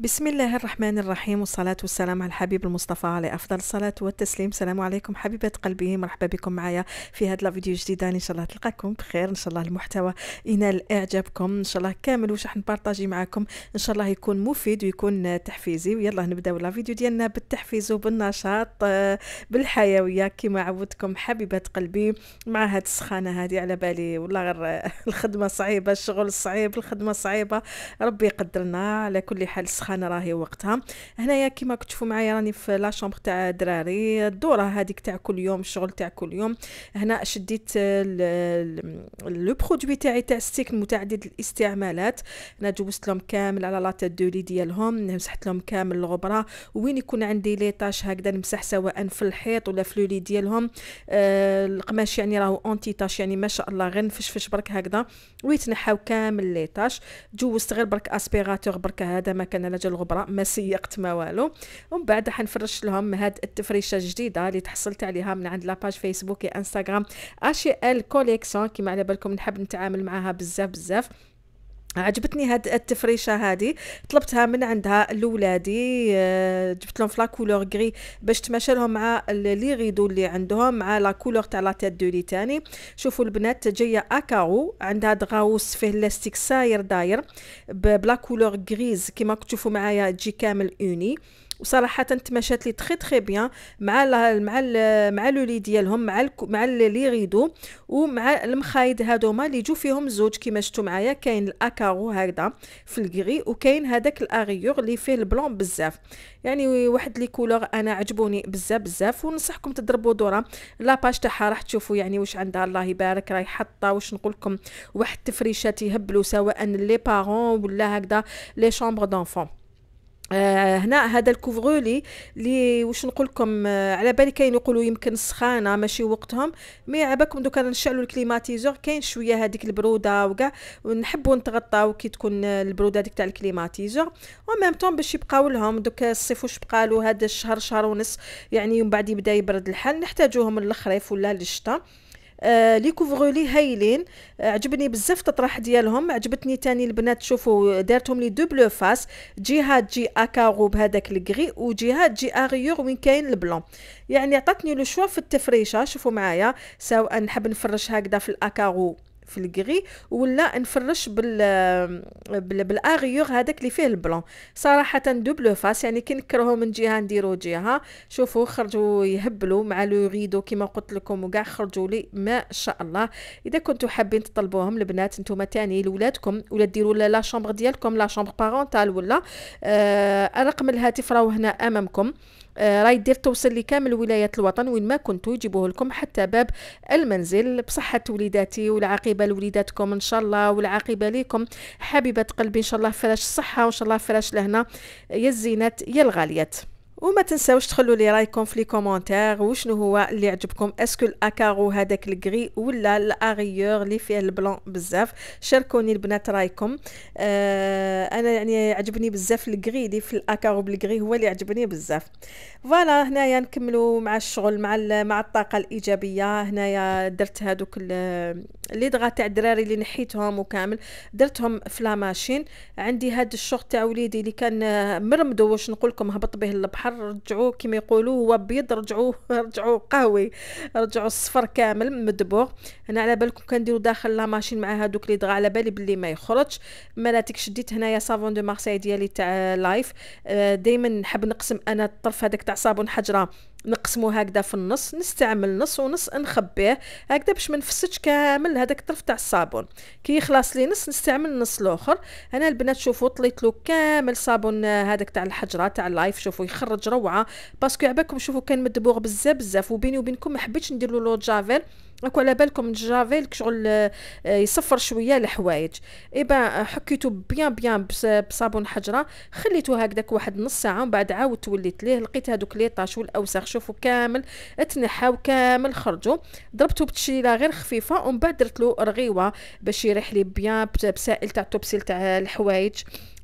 بسم الله الرحمن الرحيم والصلاة والسلام على الحبيب المصطفى عليه أفضل الصلاة والتسليم السلام عليكم حبيبات قلبي مرحبا بكم معايا في هذا الفيديو جديدة إن شاء الله تلقاكم بخير إن شاء الله المحتوى ينال إعجابكم إن شاء الله كامل وش راح نبارطاجي معاكم إن شاء الله يكون مفيد ويكون تحفيزي ويلا نبداو الفيديو ديالنا بالتحفيز وبالنشاط آه، بالحيوية كما عودتكم حبيبات قلبي مع هاد السخانة هادي على بالي والله غير آه، الخدمة صعيبة الشغل صعيب الخدمة صعيبة ربي يقدرنا على كل حال الدخان راهي وقتها هنايا كيما كتشوفوا معايا راني في لا شومبر تاع الدراري الدوره هذيك تاع كل يوم الشغل تاع كل يوم هنا شديت لو برودوي تاعي تاع ستيك متعدد الاستعمالات هنا جوزت لهم كامل على لا دو لي ديالهم مسحت لهم كامل الغبره وين يكون عندي لي طاش هكذا نمسح سواء في الحيط ولا في لي ديالهم آه، القماش يعني راهو اونتي طاش يعني ما شاء الله غير نفشفش برك هكذا ويتنحاو كامل لي طاش جوزت غير برك اسبيراتور برك هذا ما كان على ديال الغبره ما سيقت ما والو ومن بعد حنفرش لهم هاد التفريشه الجديده اللي تحصلت عليها من عند لاباج فيسبوك وانستغرام اشي ال كوليكسيون كما على بالكم نحب نتعامل معاها بزاف بزاف عجبتني هاد التفريشه هادي طلبتها من عندها لولادي آه، جبت لهم فلا كولور غري باش تمشى لهم مع لي غيدو اللي عندهم مع لا كولور تاع لا تيت دو لي تاني شوفوا البنات جايه اكاو عندها دغاوس فيه لاستيك ساير داير بلا كولور غريز كيما تشوفوا معايا تجي كامل اوني وصراحه تماشات لي تخي تخي بيان مع ال مع ال مع لولي ديالهم مع ال مع لي ريدو ومع المخايد هادوما اللي جو فيهم زوج كيما شفتوا معايا كاين الاكارو هكذا في الكري وكاين هذاك الاغيوغ اللي فيه البلون بزاف يعني واحد لي كولور انا عجبوني بزاف بزاف ونصحكم تضربوا دورا لاباج تاعها راح تشوفوا يعني واش عندها الله يبارك راهي حاطه واش نقول لكم واحد التفريشات يهبلوا سواء لي بارون ولا هكذا لي شامبر دونفون آه، هنا هذا الكوفغولي اللي واش نقول لكم آه، على بالي كاين يقولوا يمكن سخانه ماشي وقتهم مي عباكم دوكا نشعلوا الكليماتيزور كاين شويه هذيك البروده وكاع ونحبوا نتغطاو كي تكون آه، البروده هذيك تاع الكليماتيزور ميم طون باش يبقاو لهم دوكا الصيف واش بقى له هذا الشهر شهر ونص يعني من بعد يبدا يبرد الحال نحتاجوهم للخريف ولا للشتاء آه، لي كوفغولي هايلين آه، عجبني بزاف التطرح ديالهم عجبتني تاني البنات شوفوا دارتهم لي دو بلو فاس جهه جي اكاغو بهذاك الكري وجهه جي اغيور وين كاين البلون يعني عطاتني لو شوا في التفريشه شوفوا معايا سواء نحب نفرش هكذا في الاكاغو في الكري ولا نفرش بال بالاغيوغ هذاك اللي فيه البلون صراحه دوبلو فاس يعني كي نكرهو من جهه نديرو جهه شوفوا خرجوا يهبلوا مع لو ريدو كما قلت لكم وكاع خرجوا لي ما شاء الله اذا كنتو حابين تطلبوهم البنات نتوما تاني لولادكم ولا ديروا لا شامبر ديالكم لا شامبر بارونتال ولا آه رقم الهاتف راهو هنا امامكم راه يدير توصل لكامل ولايات الوطن وين ما كنتو يجيبوه لكم حتى باب المنزل بصحة وليداتي والعاقبة لوليداتكم إن شاء الله والعاقبة ليكم حبيبة قلبي إن شاء الله فراش الصحة وإن شاء الله فراش لهنا يا الزينات يا الغاليات وما تنساوش تخلوا لي رايكم في لي كومونتير وشنو هو اللي عجبكم اسكو الاكارو هذاك الكري ولا الاغيور اللي فيه البلون بزاف شاركوني البنات رايكم آه انا يعني عجبني بزاف الكري اللي في الاكارو بالكري هو اللي عجبني بزاف فوالا هنايا نكملوا مع الشغل مع مع الطاقه الايجابيه هنايا درت هذوك لي دغا تاع الدراري اللي نحيتهم وكامل درتهم في لا ماشين عندي هاد الشغل تاع وليدي اللي كان مرمدو واش نقول لكم هبط به البحر البحر رجعوه كما يقولوا هو بيض رجعوه رجعوه قهوي رجعوه الصفر كامل مدبوغ هنا على بالكم كنديروا داخل لا ماشين مع هادوك لي دغى على بالي باللي ما يخرجش مراتك شديت هنايا صابون دو مارسي ديالي تاع لايف آه، دائما نحب نقسم انا الطرف هذاك تاع صابون حجره نقسمو هكذا في النص نستعمل نص ونص نخبيه هكذا باش ما نفسدش كامل هذاك الطرف تاع الصابون كي يخلص لي نص نستعمل النص الاخر انا البنات شوفوا طليت له كامل صابون هذاك تاع الحجره تاع اللايف شوفوا يخرج روعه باسكو عباكم شوفوا كان مدبوغ بزاف بزاف وبيني وبينكم ما حبيتش ندير له لو جافيل راك على بالكم الجافيل شغل آه، يصفر شويه الحوايج ايبا حكيتو بيان بيان بصابون حجره خليتو هكذاك واحد نص ساعه ومن بعد عاودت وليت ليه لقيت هذوك لي طاش والاوساخ شوفوا كامل تنحاو كامل خرجوا ضربته بتشيله غير خفيفه ومن بعد درت له رغيوه باش يريح لي بيان بسائل تاع التوبسيل تاع الحوايج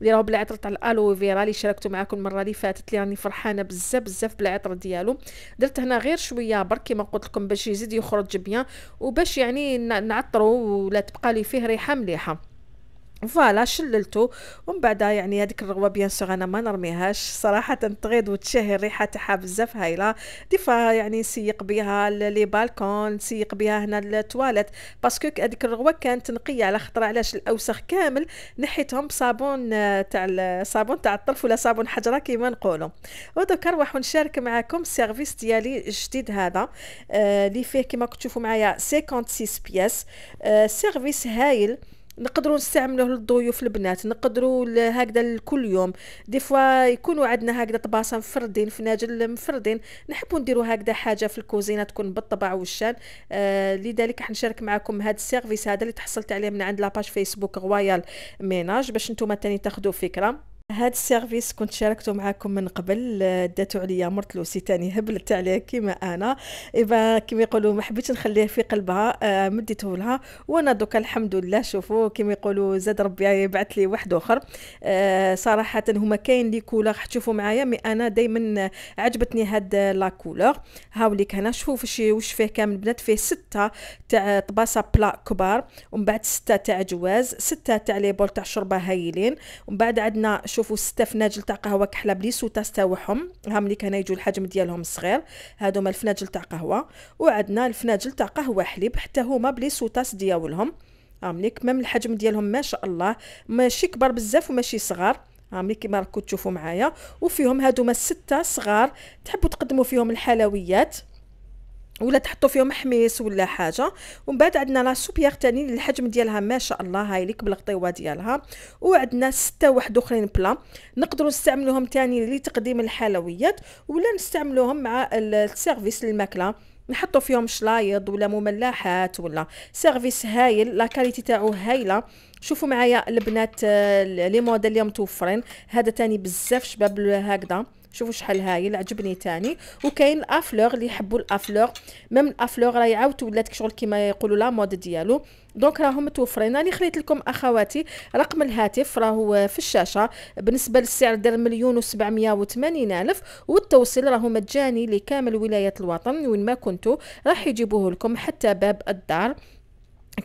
اللي راهو بالعطر تاع الالو فيرا اللي شاركته معاكم المره اللي فاتت اللي راني فرحانه بزاف بزاف بالعطر ديالو درت هنا غير شويه برك كيما قلت لكم باش يزيد يخرج بيان وباش يعني نعطرو ولا تبقى لي فيه ريحه مليحه فوالا شللته ومن بعد يعني هذيك الرغوه بيان سور انا ما نرميهاش صراحه تغيض وتشهي الريحه تاعها بزاف هايله ديفا يعني نسيق بها لي بالكون نسيق بها هنا التواليت باسكو هذيك الرغوه كانت نقيه على خطر علاش الاوسخ كامل نحيتهم بصابون آه، تاع الصابون تاع الطرف ولا صابون حجره كيما نقولوا ودوكا نروح ونشارك معكم السيرفيس ديالي الجديد هذا اللي آه فيه كيما كتشوفوا معايا 56 بياس آه سيرفيس هايل نقدروا نستعملوه للضيوف البنات نقدروا هكذا لكل يوم دي فوا يكونوا عندنا هكذا طباسه مفردين فناجل مفردين نحبوا نديروا هكذا حاجه في الكوزينه تكون بالطبع والشان آه لذلك حنشارك معكم هذا السيرفيس هذا اللي تحصلت عليه من عند لاباج فيسبوك غوايال ميناج باش نتوما تاني تاخذوا فكره هاد السيرفيس كنت شاركته معاكم من قبل آه، داتو عليا مرت لوسي تاني هبلت عليه كيما انا ايبا كيما يقولوا ما حبيتش نخليه في قلبها آه، مديته لها وانا دوكا الحمد لله شوفوا كيما يقولوا زاد ربي يبعث لي واحد اخر آه، صراحه هما كاين لي كولر تشوفوا معايا مي انا دائما عجبتني هاد لا كولور هاوليك هنا شوفوا فاش وش فيه كامل بنات فيه ستة تاع طباسه بلا كبار ومن بعد ستة تاع جواز ستة تاع لي بول تاع شوربه هايلين ومن بعد عندنا شوفوا فناجل تاع قهوه كحله بلي سوتاس تاعهم هام اللي كان يجوا الحجم ديالهم صغير هادو هما الفناجل تاع قهوه وعندنا الفناجل تاع قهوه حليب حتى هما بلي سوتاس ها هامليك مام الحجم ديالهم ما شاء الله ماشي كبار بزاف وماشي صغار ملي كيما راكم تشوفوا معايا وفيهم هادو ما سته صغار تحبوا تقدموا فيهم الحلويات ولا تحطوا فيهم حميص ولا حاجه ومن بعد عندنا لا سوبيير ثاني الحجم ديالها ما شاء الله هايليك بالغطيوه ديالها وعندنا سته واحد اخرين بلا نقدروا نستعملوهم ثاني لتقديم الحلويات ولا نستعملوهم مع السيرفيس للماكله نحطوا فيهم شلايض ولا مملحات ولا سيرفيس هايل لا كاليتي تاعو هايله شوفوا معايا البنات آه، لي موديل اليوم متوفرين هذا تاني بزاف شباب هكذا شوفوا شحال هايل عجبني تاني وكاين الافلور اللي يحبوا الافلور ميم الافلور راهي عاود ولات شغل كيما يقولوا لا مود ديالو دونك راهم متوفرين راني خليت لكم اخواتي رقم الهاتف راهو في الشاشه بالنسبه للسعر دار مليون و780 الف والتوصيل راهو مجاني لكامل ولايات الوطن وين ما كنتو راح يجيبوه لكم حتى باب الدار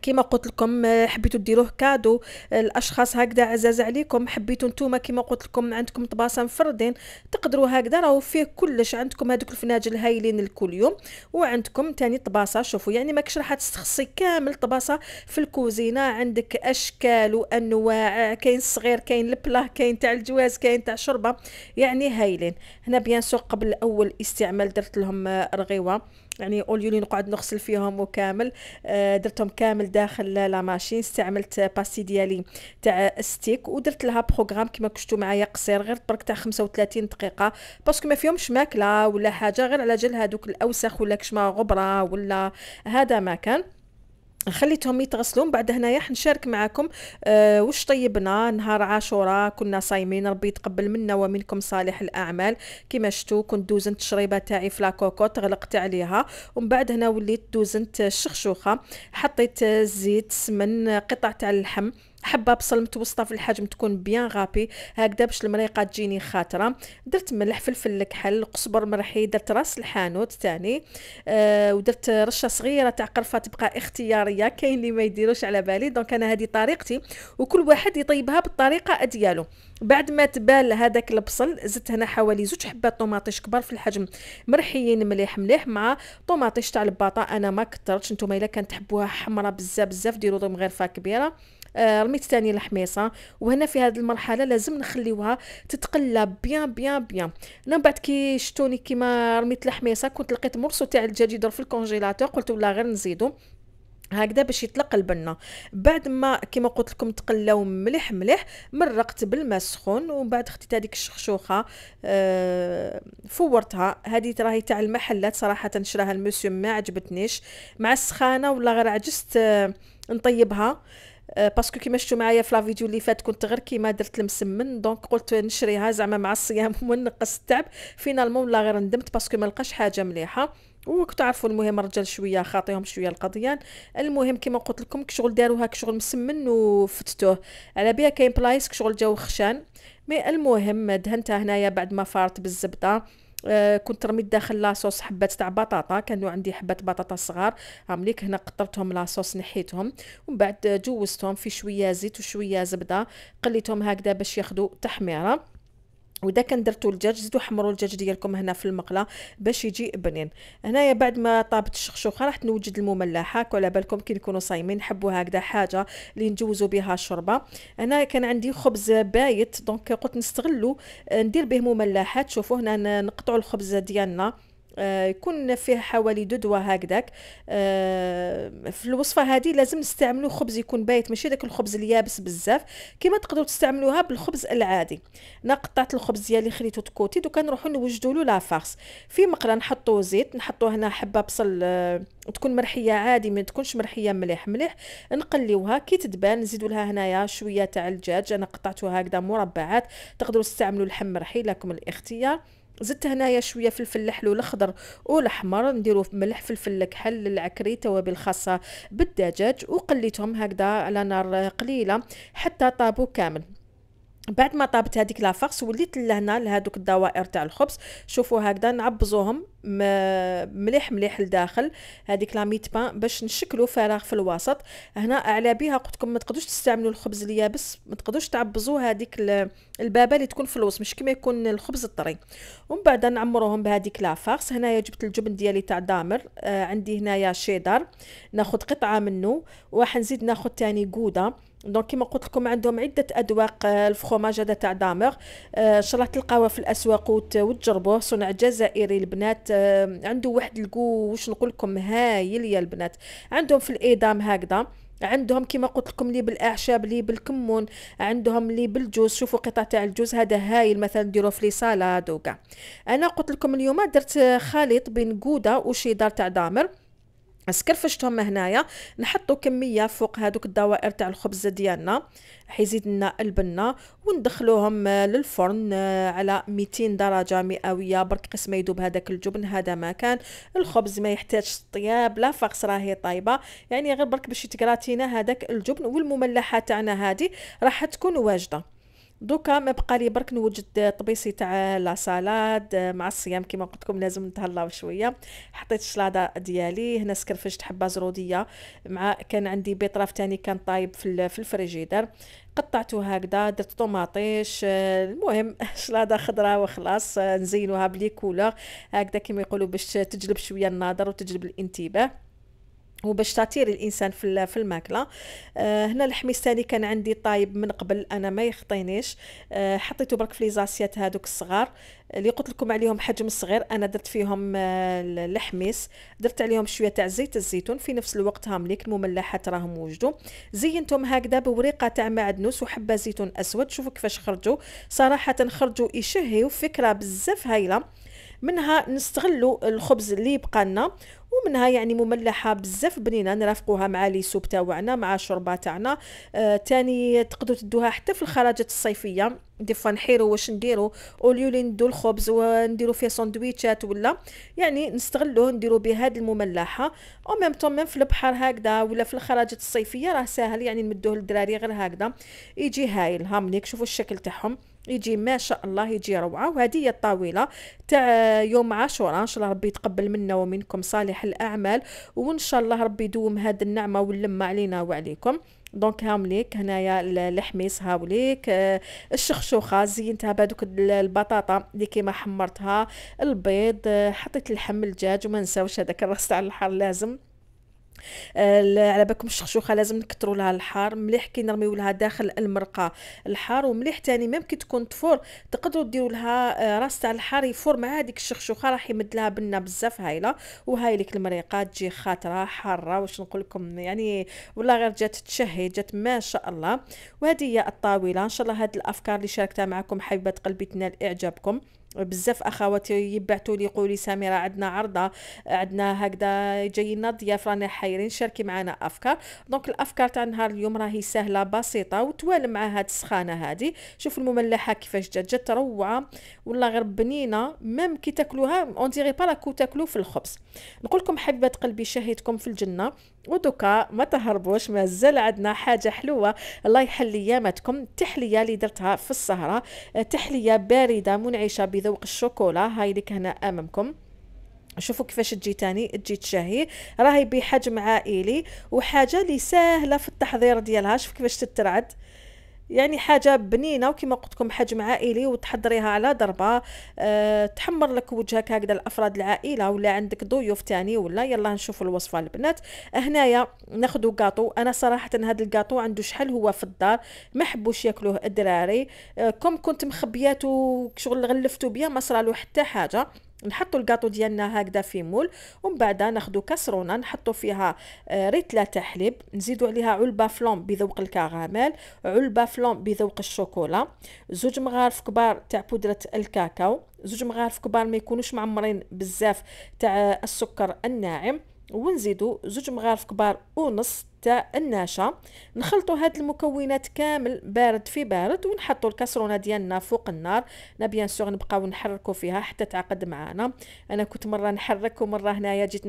كما قلت لكم آه، حبيتوا ديروه كادو آه، الاشخاص هكذا عزاز عليكم حبيتوا نتوما كما قلت لكم عندكم طباسه مفردين تقدروا هكذا راهو فيه كلش عندكم هذوك الفناجل هايلين لكل يوم وعندكم تاني طباسه شوفوا يعني ماكش راح تستخصي كامل طباسه في الكوزينه عندك اشكال وانواع كاين الصغير كاين البلاه كاين تاع الجواز كاين تاع شربه يعني هايلين هنا بيان سو قبل اول استعمال درت لهم آه، رغيوه يعني اوليولي نقعد نغسل فيهم وكامل آه، درتهم كامل داخل لا ماشين استعملت باسي ديالي تاع ستيك ودرت لها بروغرام كما كشتو معايا قصير غير برك تاع 35 دقيقه باسكو ما فيهمش ماكله ولا حاجه غير على جال هذوك الاوساخ ولا كشما غبره ولا هذا ما كان خليتهم يتغسلون بعد هنايا حنشارك معكم أه وش طيبنا نهار عاشوراء كنا صايمين ربي يتقبل منا ومنكم صالح الاعمال كما شفتوا كنت دوزنت الشريبه تاعي في لاكوكوط غلقت عليها ومن بعد هنا وليت دوزنت الشخشوخه حطيت الزيت السمن قطع تاع اللحم حبه بصل متوسطه في الحجم تكون بيان غابي هكذا باش المريقه تجيني خاطره درت ملح فلفل الكحل قزبر مرحي درت راس الحانوت ثاني آه ودرت رشه صغيره تاع قرفه تبقى اختياريه كاين اللي ما يديروش على بالي دونك انا هذه طريقتي وكل واحد يطيبها بالطريقه ديالو بعد ما تبال هذاك البصل زدت هنا حوالي زوج حبات طوماطيش كبار في الحجم مرحيين مليح مليح مع طوماطيش تاع الباطا انا ما كثرتش نتوما الا كان تحبوها حمراء بزاف بزاف ديروا فا كبيره آه، رميت ثاني الحميصه وهنا في هذه المرحله لازم نخليوها تتقلى بيان بيان بيان انا من بعد كي شتوني كيما رميت الحميصه كنت لقيت مرسو تاع الدجاج يدور في الكونجيلاتور قلت والله غير نزيدو هكذا باش يطلق البنه بعد ما كما قلت لكم تقلاو مليح مليح مرقت بالماء السخون ومن بعد خديت هذيك الشخشوخه آه فورتها هذه تراهي تاع المحلات صراحه شراها الموسيو ما عجبتنيش مع السخانه ولا غير عجزت آه نطيبها باسكو euh, كيما شفتوا معايا في لا فيديو اللي فات كنت غير كيما درت المسمن دونك قلت نشريها زعما مع الصيام ونقص التعب فينالمون لا غير ندمت باسكو ما لقاش حاجه مليحه وكنتو عارفوا المهم الرجال شويه خاطيهم شويه القضيان المهم كيما قلت لكم كشغل داروها كشغل مسمن وفتتوه على بها كاين بلايص كشغل جاو خشان مي المهم دهنتها هنايا بعد ما فارت بالزبده آه، كنت رميت داخل لاصوص حبات تاع بطاطا كانوا عندي حبات بطاطا صغار عمليك هنا قطرتهم لاصوص نحيتهم ومن بعد جوزتهم في شويه زيت وشويه زبده قليتهم هكذا باش ياخذوا تحميره وده كان درتو الدجاج زيدو حمروا الدجاج ديالكم هنا في المقله باش يجي بنين هنايا بعد ما طابت الشخشوخه راح نوجد المملحه على بالكم كي نكونوا صايمين نحبوا هكذا حاجه اللي نجوزوا بها الشوربه انا كان عندي خبز بايت دونك قلت نستغلو ندير به مملحات شوفوا هنا نقطعوا الخبز ديالنا آه، يكون فيه حوالي ددوة هكذاك آه، في الوصفة هذه لازم نستعملوا خبز يكون بايت ماشي داك الخبز اليابس بزاف كما تقدروا تستعملوها بالخبز العادي انا قطعت الخبز ديالي خليته تكوتي دوكا نروحوا نوجدوا له لافارس في مقله نحطوا زيت نحطوا هنا حبه بصل آه، تكون مرحيه عادي ما تكونش مرحيه مليح مليح نقليوها كي تدبان نزيدوا لها هنايا شويه تاع الدجاج انا قطعته هكذا مربعات تقدروا تستعملوا اللحم مرحي لكم الاختيار زدت هنايا شويه فلفل الحلو الاخضر والاحمر نديرو ملح فلفل كحل العكري توابل خاصه بالدجاج وقليتهم هكذا على نار قليله حتى طابو كامل بعد ما طابت هذيك لافارس وليت لهنا لهذوك الدوائر تاع الخبز شوفوا هكذا نعبزوهم مليح مليح لداخل هذيك لا ميت بان باش نشكلو فراغ في الوسط هنا على بها قلت لكم ما تقدوش تستعملوا الخبز اليابس ما تقدوش تعبزوا هذيك البابه اللي تكون في الوسط مش كما يكون الخبز الطري ومن بعد نعمروهم بهذيك لافارس هنايا جبت الجبن ديالي تاع دامر آه عندي هنايا شيدر ناخذ قطعه منه وراح نزيد ناخذ تاني قوده دونك كيما قلت لكم عندهم عده اذواق آه، الفخوماج هذا تاع دامر ان آه، شاء الله تلقاوه في الاسواق وتجربوه صنع جزائري البنات آه، عنده واحد الكو واش نقول لكم هايل يا البنات عندهم في الايدام هكذا عندهم كيما قلت لكم لي بالاعشاب لي بالكمون عندهم لي بالجوز شوفوا قطع تاع الجوز هذا هايل مثلا ديروه في لي سالاد انا قلت لكم اليوم درت خليط بين قوده وشيدار تاع دامر سكرفشتهم هنايا نحطو كميه فوق هادوك الدوائر تاع الخبز ديالنا حيزيد لنا البنه وندخلوهم للفرن آه، على 200 درجه مئويه برك قسمه يذوب هذاك الجبن هذا ما كان الخبز ما يحتاجش طياب لا فقس راهي طايبه يعني غير برك باش يتكراتينا هذاك الجبن والمملحه تاعنا هذه راح تكون واجده دوكا ما بقى لي برك نوجد طبيسي تاع لا سالاد آه، مع الصيام كيما قلت لكم لازم نتهلاو شويه حطيت الشلاضه ديالي هنا سكرفشت حبه زروديه مع كان عندي بيطراف تاني كان طايب في في الفريجيدر قطعته هكذا درت طوماطيش آه، المهم شلاضه خضراء وخلاص آه، نزينوها بلي كولور هكذا كيما يقولوا باش تجلب شويه النظر وتجلب الانتباه وباش تطير الانسان في في الماكله آه هنا الحميص ثاني كان عندي طايب من قبل انا ما يخطينيش آه حطيته برك في ليزاسيات هادوك الصغار اللي قلت لكم عليهم حجم صغير انا درت فيهم آه، الحميس درت عليهم شويه تاع زيت الزيتون في نفس الوقت هامليك المملحات راهم وجدوا زينتهم هكذا بوريقه تاع معدنوس وحبه زيتون اسود شوفوا كيفاش خرجوا صراحه خرجوا يشهيو فكره بزاف هايله منها نستغلوا الخبز اللي يبقى لنا ومنها يعني مملحه بزاف بنينه نرافقوها مع لي سوب تاعنا مع الشوربه تاعنا آه تاني تقدروا تدوها حتى في الخراجات الصيفيه دي فوا نحيرو واش نديرو اوليو لي ندو الخبز نديرو فيه سندويتشات ولا يعني نستغلوه نديرو به هاد المملحه او ميم طون ميم في البحر هكذا ولا في الخراجات الصيفيه راه ساهل يعني نمدوه للدراري غير هكذا يجي هايل ها ملي شوفوا الشكل تاعهم يجي ما شاء الله يجي روعه وهذه هي الطاوله تاع يوم عاشوراء ان شاء الله ربي يتقبل منا ومنكم صالح الاعمال وان شاء الله ربي يدوم هذه النعمه واللمه علينا وعليكم دونك هاوليك هنايا الحميص هاوليك آه، الشخشوخه زينتها بهذوك البطاطا اللي كيما حمرتها البيض آه، حطيت اللحم الدجاج وما نساوش هذاك الراس تاع الحر لازم على بالكم الشخشوخه لازم نكثروا لها الحار مليح كي نرميو لها داخل المرقه الحار ومليح ثاني ميم كي تكون تفور تقدروا ديروا لها آه، راس تاع الحار يفور مع هذيك الشخشوخه راح يمد لها بنه بزاف هايله ليك المريقه تجي خاطره حاره واش نقول لكم يعني والله غير جات تشهي جات ما شاء الله وهذه هي الطاوله ان شاء الله هذه الافكار اللي شاركتها معكم حبيبات قلبي تنال اعجابكم بزاف اخواتي يبعثوا لي يقولوا لي سميره عندنا عرضه عندنا هكذا جايين ضياف رانا حايرين شاركي معنا افكار دونك الافكار تاع نهار اليوم راهي سهله بسيطه وتوالم مع هاد السخانه هادي شوف المملحه كيفاش جات جات روعه والله غير بنينه ميم كي تاكلوها اون ديري با لاكو تاكلو في الخبز نقول لكم حبيبات قلبي شهيتكم في الجنه ودوكا ما تهربوش مازال عندنا حاجه حلوه الله يحل ياماتكم تحليه اللي درتها في السهره تحليه بارده منعشه بذوق الشوكولا هاي اللي هنا امامكم شوفوا كيفاش تجي تاني تجي تشهي راهي بحجم عائلي وحاجه اللي ساهله في التحضير ديالها شوف كيفاش تترعد يعني حاجه بنينه وكما قلت لكم حجم عائلي وتحضريها على ضربه أه تحمر لك وجهك هكذا لافراد العائله ولا عندك ضيوف تاني ولا يلا نشوفوا الوصفه البنات هنايا ناخذوا كاطو انا صراحه هذا الكاطو عنده شحال هو في الدار ما حبوش ياكلوه الدراري أه كم كنت مخبياتو شغل غلفتو بيا ما صرالو حتى حاجه نحطوا الكاطو ديالنا هكذا في مول ومن بعد ناخذوا كسرونه نحطوا فيها آه، ريتله تاع حليب نزيدوا عليها علبه فلون بذوق الكراميل علبه فلون بذوق الشوكولا زوج مغارف كبار تاع بودره الكاكاو زوج مغارف كبار ما يكونوش معمرين بزاف تاع السكر الناعم ونزيدو زوج مغارف كبار ونص تاع النشا نخلطو هاد المكونات كامل بارد في بارد ونحطو الكسرونه ديالنا فوق النار انا بيان سور نبقاو نحركو فيها حتى تعقد معانا انا كنت مره نحرك ومره هنايا جيت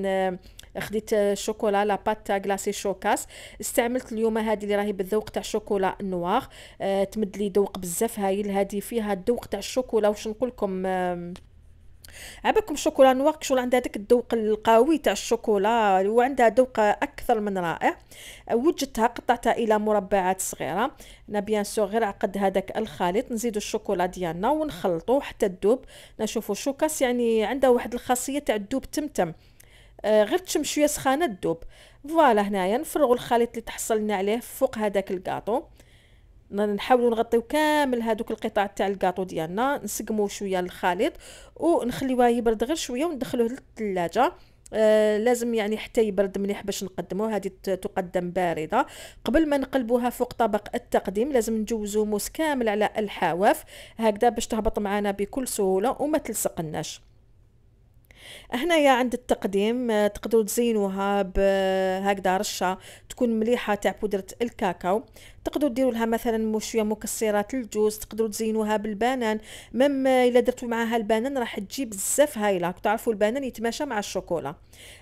خديت شوكولا لا باتا غلاسي شوكاس استعملت اليوم هذه اللي راهي بالذوق تاع الشوكولا نوار أه تمد لي ذوق بزاف هايل هذه فيها الذوق تاع الشوكولا واش نقول لكم أه عبالكم شوكولا نوار كشغل عندها داك الذوق القوي تاع الشوكولا وعندها ذوق اكثر من رائع وجدتها قطعتها الى مربعات صغيره انا بيان سور غير عقد هذاك الخليط نزيدو الشوكولا ديالنا ونخلطو حتى تذوب نشوفو شوكاس يعني عندها واحد الخاصيه تاع الذوب تمتم آه، غير تشم شويه سخانه الدوب فوالا هنايا نفرغوا الخليط اللي تحصلنا عليه فوق هذاك الكاطو نحاولوا نغطيو كامل هذوك القطع تاع الكاطو ديالنا نسقمو شويه الخليط ونخليوه يبرد غير شويه وندخلوه للثلاجه آه لازم يعني حتى يبرد مليح باش نقدموه هذه تقدم بارده قبل ما نقلبوها فوق طبق التقديم لازم نجوزو موس كامل على الحواف هكذا باش تهبط معنا بكل سهوله وما تلصقناش هنايا عند التقديم آه، تقدروا تزينوها بهكذا رشه تكون مليحه تاع بودره الكاكاو تقدروا ديروا لها مثلا شويه مكسرات الجوز تقدروا تزينوها بالبنان مما الا درتوا معاها البنان راح تجي بزاف هايله تعرفوا البنان يتماشى مع الشوكولا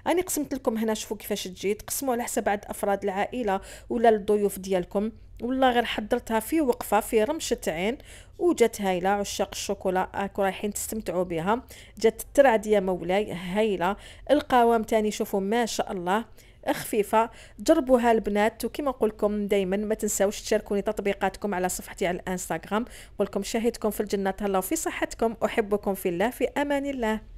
انا قسمت لكم هنا شوفوا كيفاش تجي تقسموا على حسب عدد افراد العائله ولا الضيوف ديالكم والله غير حضرتها في وقفه في رمشه عين وجات هايله عشاق الشوكولا راكو رايحين تستمتعوا بها جات الترعديه مولاي هايله القوام تاني شوفوا ما شاء الله خفيفه جربوها البنات وكما نقول لكم دائما ما تنساوش تشاركوني تطبيقاتكم على صفحتي على الانستغرام نقول لكم شاهدكم في الجنه تهلاو في صحتكم احبكم في الله في امان الله